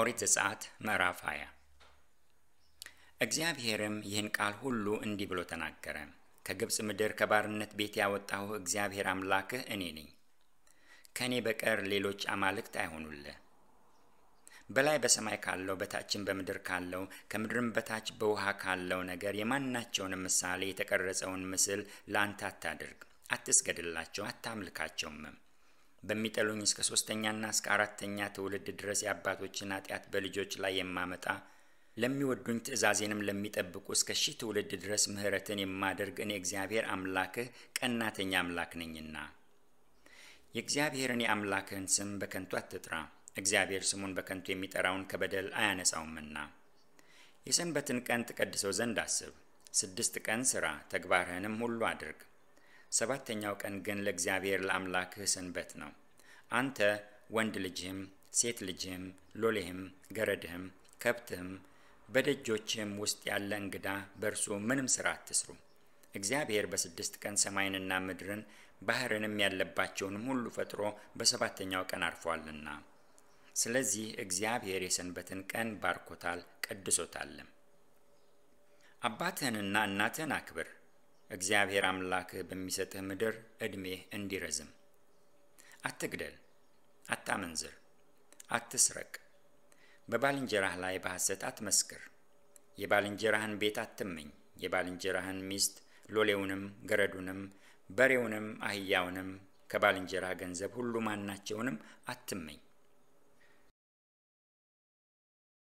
ኦሪት ዘጸአት ምዕራፍ 20 እግዚአብሔርም ይህን ቃል ሁሉ እንዲህ ብሎ ተናገረ። ከግብፅ ምድር ከባርነት ቤት ያወጣሁህ እግዚአብሔር አምላክህ እኔ ነኝ። ከእኔ በቀር ሌሎች አማልክት አይሆኑልህ። በላይ በሰማይ ካለው በታችን በምድር ካለው ከምድርም በታች በውሃ ካለው ነገር የማናቸውን ምሳሌ የተቀረጸውን ምስል ለአንተ አታድርግ፣ አትስገድላቸው፣ አታምልካቸውምም በሚጠሉኝ እስከ ሶስተኛና እስከ አራተኛ ትውልድ ድረስ የአባቶችን ኃጢአት በልጆች ላይ የማመጣ ለሚወዱኝ ትእዛዜንም ለሚጠብቁ እስከ ሺህ ትውልድ ድረስ ምሕረትን የማደርግ እኔ እግዚአብሔር አምላክህ ቀናተኛ አምላክ ነኝና። የእግዚአብሔርን የአምላክህን ስም በከንቱ አትጥራ፣ እግዚአብሔር ስሙን በከንቱ የሚጠራውን ከበደል አያነጻውምና። የሰንበትን ቀን ትቀድሰው ዘንድ አስብ። ስድስት ቀን ሥራ፣ ተግባርህንም ሁሉ አድርግ። ሰባተኛው ቀን ግን ለእግዚአብሔር ለአምላክህ ሰንበት ነው። አንተ ወንድ ልጅህም ሴት ልጅህም ሎሌህም ገረድህም ከብትህም በደጆችህም ውስጥ ያለ እንግዳ በእርሱ ምንም ሥራ አትስሩ። እግዚአብሔር በስድስት ቀን ሰማይንና ምድርን ባህርንም ያለባቸውንም ሁሉ ፈጥሮ በሰባተኛው ቀን አርፏልና። ስለዚህ እግዚአብሔር የሰንበትን ቀን ባርኮታል፣ ቀድሶታልም። አባትህንና እናትህን አክብር እግዚአብሔር አምላክህ በሚሰጥህ ምድር ዕድሜህ እንዲረዝም። አትግደል፣ አታመንዝር፣ አትስረቅ፣ በባልንጀራህ ላይ በሐሰት አትመስክር፣ የባልንጀራህን ቤት አትመኝ፣ የባልንጀራህን ሚስት ሎሌውንም፣ ገረዱንም፣ በሬውንም፣ አህያውንም ከባልንጀራህ ገንዘብ ሁሉ ማናቸውንም አትመኝ።